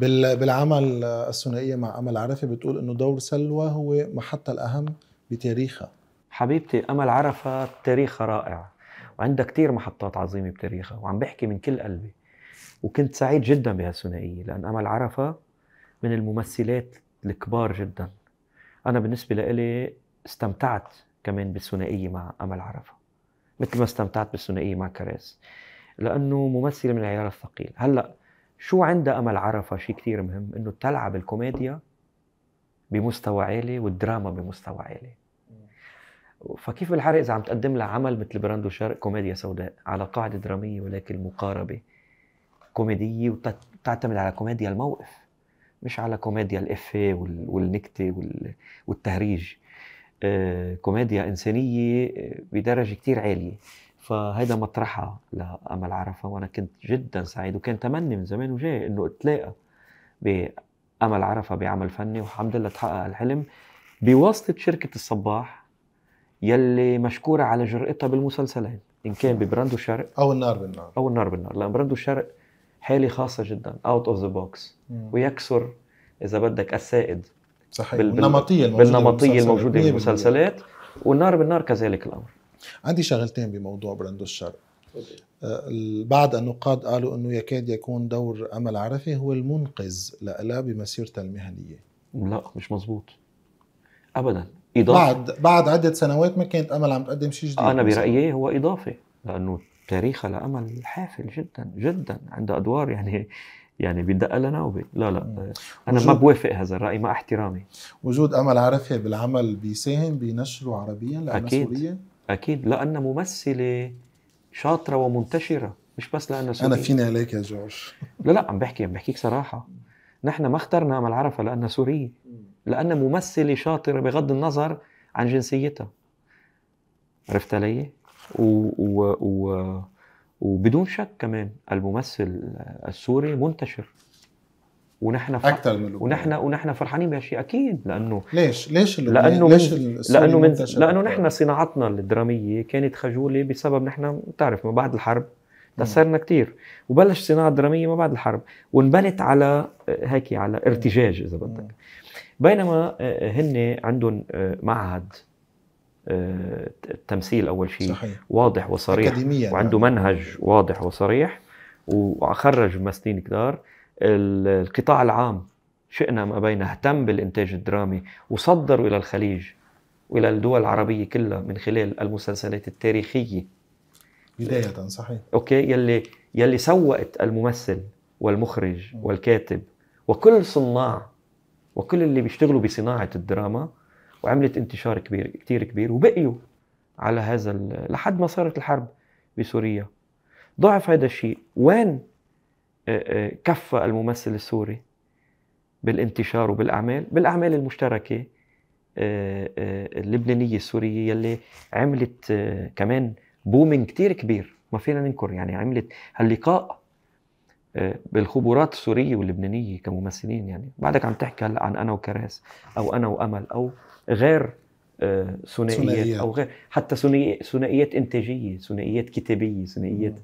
بالعمل الثنائيه مع امل عرفه بتقول انه دور سلوى هو محطه الاهم بتاريخها حبيبتي امل عرفه تاريخها رائع وعندها كثير محطات عظيمه بتاريخها وعم بحكي من كل قلبي وكنت سعيد جدا بهالثنائيه لان امل عرفه من الممثلات الكبار جدا انا بالنسبه لإلي استمتعت كمان بالثنائيه مع امل عرفه مثل ما استمتعت بالثنائيه مع كراس لانه ممثله من العيار الثقيل هلا شو عندها امل عرفه شيء كثير مهم انه تلعب الكوميديا بمستوى عالي والدراما بمستوى عالي فكيف بالحرق اذا عم تقدم لها عمل مثل براندو شرق كوميديا سوداء على قاعده دراميه ولكن مقاربه كوميديه وتعتمد على كوميديا الموقف مش على كوميديا الافيه والنكته والتهريج آه، كوميديا انسانيه آه، بدرجه كثير عاليه فهيدا مطرحها لامل عرفه وانا كنت جدا سعيد وكان تمني من زمان وجاي انه اتلاقى بامل عرفه بعمل فني والحمد لله تحقق الحلم بواسطه شركه الصباح يلي مشكوره على جرأتها بالمسلسلين ان كان ببراندو الشرق او النار بالنار او النار بالنار لان براندو الشرق حاله خاصه جدا اوت اوف ذا بوكس ويكسر اذا بدك السائد صحيح بالنمطيه الموجوده بالنمطيه الموجوده بالمسلسلات والنار بالنار كذلك الامر عندي شغلتين بموضوع براندو الشرق بعض آه، النقاد قالوا انه يكاد يكون دور امل عرفي هو المنقذ لها بمسيرتها المهنيه لا مش مزبوط ابدا اضافه بعد بعد عده سنوات ما كانت امل عم تقدم شيء جديد انا برايي هو اضافه لانه تاريخها لامل حافل جدا جدا عندها ادوار يعني يعني بيدق لها نوبه لا لا انا ما بوافق هذا الراي مع احترامي وجود امل عرفي بالعمل بيساهم بنشره عربيا لانه سوريه اكيد لان ممثله شاطره ومنتشره مش بس لانها سوريه انا فيني عليك يا جورج لا لا عم بحكي عم بحكيك صراحه نحن ما اخترنا امل عرفه لانها سوريه لانها ممثله شاطره بغض النظر عن جنسيتها عرفت علي؟ و... و... و... وبدون شك كمان الممثل السوري منتشر ونحن فرح... اكثر من لبنان ونحن ونحن فرحانين بهالشيء اكيد لانه ليش ليش لانه ليش لانه من... لانه نحن صناعتنا الدراميه كانت خجوله بسبب نحن بتعرف ما بعد الحرب تاثرنا كثير وبلش صناعه دراميه ما بعد الحرب وانبنت على آه، هيك على ارتجاج اذا بدك بينما آه، آه، هن عندهم معهد التمثيل اول شيء صحيح. واضح وصريح وعنده منهج واضح وصريح وخرج ممثلين كثار القطاع العام شئنا ما بين اهتم بالإنتاج الدرامي وصدروا إلى الخليج وإلى الدول العربية كلها من خلال المسلسلات التاريخية بداية صحيح أوكي يلي يلي سوقت الممثل والمخرج والكاتب وكل صناع وكل اللي بيشتغلوا بصناعة الدراما وعملت انتشار كبير كثير كبير وبقيوا على هذا لحد ما صارت الحرب بسوريا ضعف هذا الشيء وين آه، آه، كفى الممثل السوري بالانتشار وبالاعمال بالاعمال المشتركه آه، اللبنانيه السوريه يلي عملت كمان بومينج كتير كبير ما فينا ننكر يعني عملت هاللقاء بالخبرات السوريه واللبنانيه كممثلين يعني بعدك عم تحكي هلا عن انا وكراس او انا وامل او غير ثنائيات او غير حتى ثنائيات انتاجيه ثنائيات كتابيه ثنائيات